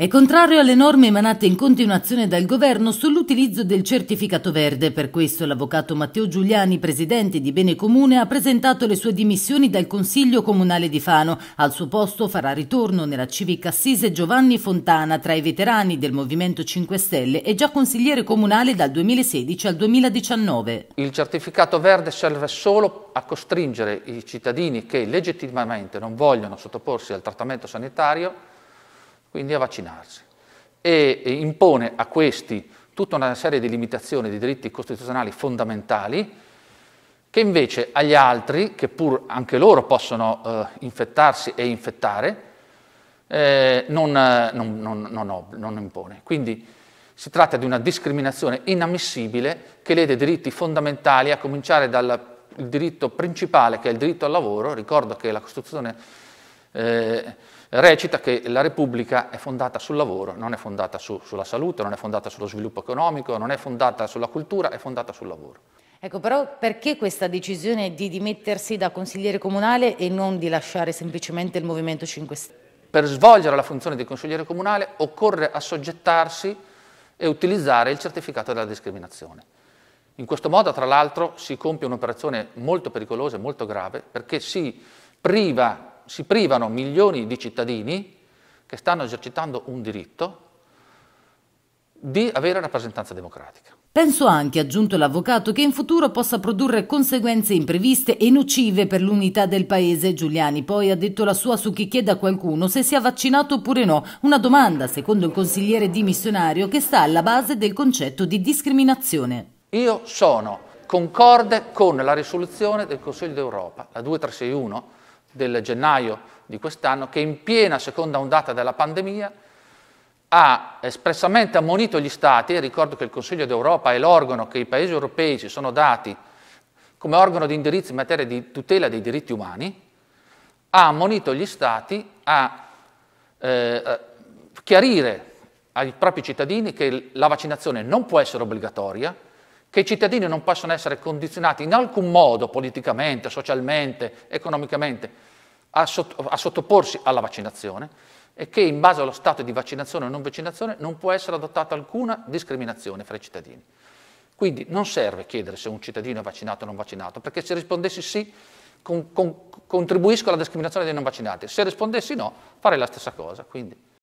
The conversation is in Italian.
È contrario alle norme emanate in continuazione dal governo sull'utilizzo del certificato verde. Per questo l'avvocato Matteo Giuliani, presidente di Bene Comune, ha presentato le sue dimissioni dal Consiglio Comunale di Fano. Al suo posto farà ritorno nella civica assise Giovanni Fontana, tra i veterani del Movimento 5 Stelle e già consigliere comunale dal 2016 al 2019. Il certificato verde serve solo a costringere i cittadini che legittimamente non vogliono sottoporsi al trattamento sanitario quindi a vaccinarsi. E impone a questi tutta una serie di limitazioni di diritti costituzionali fondamentali che invece agli altri, che pur anche loro possono eh, infettarsi e infettare, eh, non, non, non, non impone. Quindi si tratta di una discriminazione inammissibile che lede diritti fondamentali, a cominciare dal diritto principale che è il diritto al lavoro. Ricordo che la Costituzione eh, recita che la Repubblica è fondata sul lavoro, non è fondata su, sulla salute, non è fondata sullo sviluppo economico, non è fondata sulla cultura, è fondata sul lavoro. Ecco, però perché questa decisione di dimettersi da consigliere comunale e non di lasciare semplicemente il Movimento 5 Stelle? Per svolgere la funzione di consigliere comunale occorre assoggettarsi e utilizzare il certificato della discriminazione. In questo modo, tra l'altro, si compie un'operazione molto pericolosa e molto grave perché si priva si privano milioni di cittadini che stanno esercitando un diritto di avere rappresentanza democratica. Penso anche, aggiunto l'avvocato, che in futuro possa produrre conseguenze impreviste e nocive per l'unità del paese. Giuliani poi ha detto la sua su chi chiede a qualcuno se sia vaccinato oppure no, una domanda, secondo il consigliere dimissionario, che sta alla base del concetto di discriminazione. Io sono concorde con la risoluzione del Consiglio d'Europa, la 2361, del gennaio di quest'anno, che in piena seconda ondata della pandemia ha espressamente ammonito gli Stati, e ricordo che il Consiglio d'Europa è l'organo che i Paesi europei si sono dati come organo di indirizzo in materia di tutela dei diritti umani, ha ammonito gli Stati a eh, chiarire ai propri cittadini che la vaccinazione non può essere obbligatoria, che i cittadini non possono essere condizionati in alcun modo politicamente, socialmente, economicamente a, sottoporsi alla vaccinazione e che in base allo stato di vaccinazione o non vaccinazione non può essere adottata alcuna discriminazione fra i cittadini. Quindi non serve chiedere se un cittadino è vaccinato o non vaccinato, perché se rispondessi sì con, con, contribuisco alla discriminazione dei non vaccinati, se rispondessi no farei la stessa cosa. Quindi.